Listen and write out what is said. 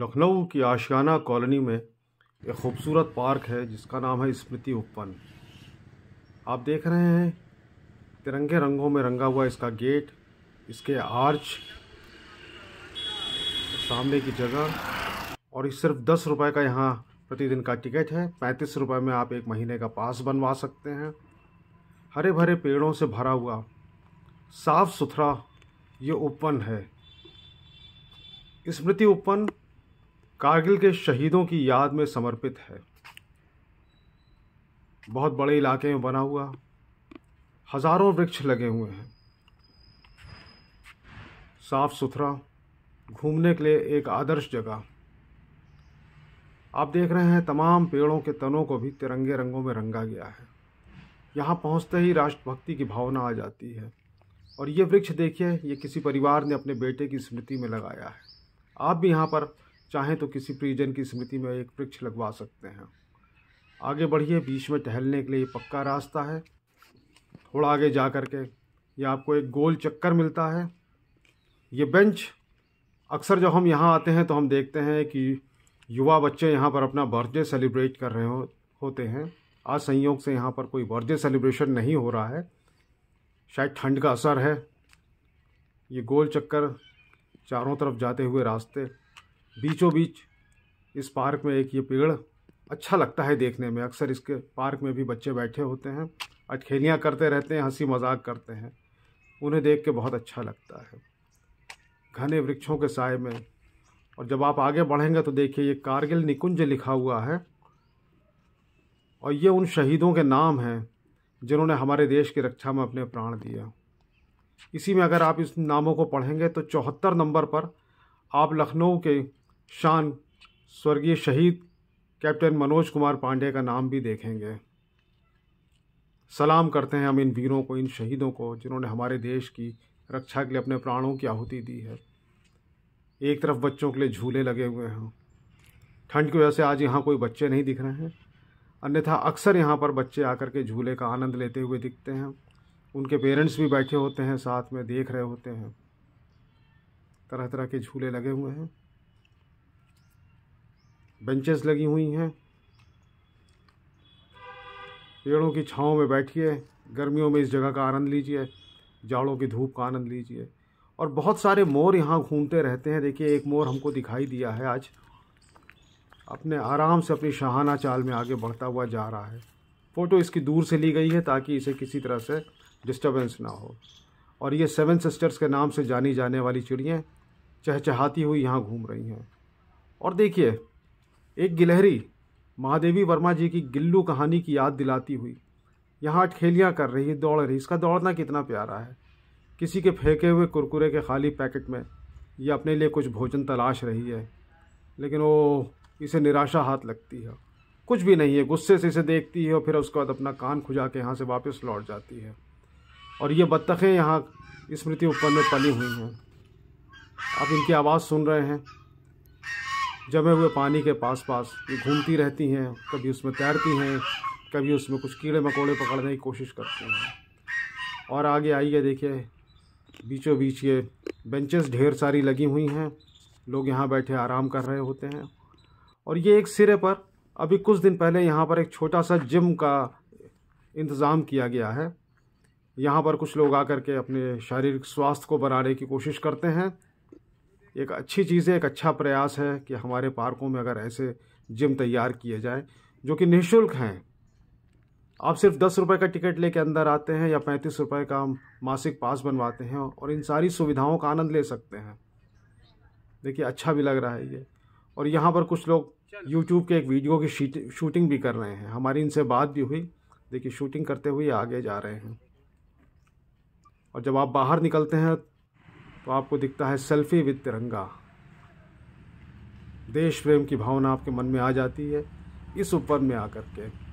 लखनऊ की आशियाना कॉलोनी में एक खूबसूरत पार्क है जिसका नाम है स्मृति उपवन आप देख रहे हैं तिरंगे रंगों में रंगा हुआ इसका गेट इसके आर्च सामने की जगह और ये सिर्फ दस रुपये का यहाँ प्रतिदिन का टिकट है पैंतीस रुपये में आप एक महीने का पास बनवा सकते हैं हरे भरे पेड़ों से भरा हुआ साफ़ सुथरा ये उपवन है स्मृति उपवन कारगिल के शहीदों की याद में समर्पित है बहुत बड़े इलाके में बना हुआ हज़ारों वृक्ष लगे हुए हैं साफ सुथरा घूमने के लिए एक आदर्श जगह आप देख रहे हैं तमाम पेड़ों के तनों को भी तिरंगे रंगों में रंगा गया है यहाँ पहुँचते ही राष्ट्रभक्ति की भावना आ जाती है और ये वृक्ष देखिए ये किसी परिवार ने अपने बेटे की स्मृति में लगाया है आप भी यहाँ पर चाहें तो किसी प्रियजन की स्मृति में एक वृक्ष लगवा सकते हैं आगे बढ़िए बीच में टहलने के लिए पक्का रास्ता है थोड़ा आगे जा कर के ये आपको एक गोल चक्कर मिलता है ये बेंच अक्सर जब हम यहाँ आते हैं तो हम देखते हैं कि युवा बच्चे यहाँ पर अपना बर्थडे सेलिब्रेट कर रहे हो, होते हैं आज संयोग से यहाँ पर कोई बर्थडे सेलिब्रेशन नहीं हो रहा है शायद ठंड का असर है ये गोल चक्कर चारों तरफ जाते हुए रास्ते बीचों बीच इस पार्क में एक ये पेड़ अच्छा लगता है देखने में अक्सर इसके पार्क में भी बच्चे बैठे होते हैं अटखेलियाँ करते रहते हैं हंसी मजाक करते हैं उन्हें देख के बहुत अच्छा लगता है घने वृक्षों के साय में और जब आप आगे बढ़ेंगे तो देखिए ये कारगिल निकुंज लिखा हुआ है और ये उन शहीदों के नाम हैं जिन्होंने हमारे देश की रक्षा में अपने प्राण दिया इसी में अगर आप इस नामों को पढ़ेंगे तो चौहत्तर नंबर पर आप लखनऊ के शान स्वर्गीय शहीद कैप्टन मनोज कुमार पांडे का नाम भी देखेंगे सलाम करते हैं हम इन वीरों को इन शहीदों को जिन्होंने हमारे देश की रक्षा के लिए अपने प्राणों की आहुति दी है एक तरफ बच्चों के लिए झूले लगे हुए हैं ठंड की वजह से आज यहाँ कोई बच्चे नहीं दिख रहे हैं अन्यथा अक्सर यहाँ पर बच्चे आकर के झूले का आनंद लेते हुए दिखते हैं उनके पेरेंट्स भी बैठे होते हैं साथ में देख रहे होते हैं तरह तरह के झूले लगे हुए हैं बेंचेस लगी हुई हैं पेड़ों की छाँव में बैठिए गर्मियों में इस जगह का आनंद लीजिए जाड़ों की धूप का आनंद लीजिए और बहुत सारे मोर यहाँ घूमते रहते हैं देखिए एक मोर हमको दिखाई दिया है आज अपने आराम से अपनी शहाना चाल में आगे बढ़ता हुआ जा रहा है फ़ोटो इसकी दूर से ली गई है ताकि इसे किसी तरह से डिस्टर्बेंस ना हो और ये सेवन सिस्टर्स के नाम से जानी जाने वाली चिड़ियाँ चहचहाती हुई यहाँ घूम रही हैं और देखिए एक गिलहरी महादेवी वर्मा जी की गिल्लू कहानी की याद दिलाती हुई यहाँ अटखेलियाँ कर रही दौड़ रही इसका दौड़ना कितना प्यारा है किसी के फेंके हुए कुरकुरे के खाली पैकेट में ये अपने लिए कुछ भोजन तलाश रही है लेकिन वो इसे निराशा हाथ लगती है कुछ भी नहीं है गुस्से से इसे देखती है और फिर उसके बाद अपना कान खुजा के यहाँ से वापस लौट जाती है और ये बत्तखें यहाँ स्मृति उपकरण में पली हुई हैं आप इनकी आवाज़ सुन रहे हैं जमे हुए पानी के पास पास ये घूमती रहती हैं कभी उसमें तैरती हैं कभी उसमें कुछ कीड़े मकोड़े पकड़ने की कोशिश करती हैं और आगे आइए देखिए बीचों बीच ये बेंचेस ढेर सारी लगी हुई हैं लोग यहाँ बैठे आराम कर रहे होते हैं और ये एक सिरे पर अभी कुछ दिन पहले यहाँ पर एक छोटा सा जिम का इंतज़ाम किया गया है यहाँ पर कुछ लोग आकर के अपने शारीरिक स्वास्थ्य को बनाने की कोशिश करते हैं एक अच्छी चीज़ है एक अच्छा प्रयास है कि हमारे पार्कों में अगर ऐसे जिम तैयार किए जाएँ जो कि निःशुल्क हैं आप सिर्फ दस रुपये का टिकट लेके अंदर आते हैं या पैंतीस रुपये का मासिक पास बनवाते हैं और इन सारी सुविधाओं का आनंद ले सकते हैं देखिए अच्छा भी लग रहा है ये और यहाँ पर कुछ लोग यूट्यूब के एक वीडियो की शूटिंग भी कर रहे हैं हमारी इनसे बात भी हुई देखिए शूटिंग करते हुए आगे जा रहे हैं और जब आप बाहर निकलते हैं तो आपको दिखता है सेल्फी विद तिरंगा देश प्रेम की भावना आपके मन में आ जाती है इस ऊपर में आकर के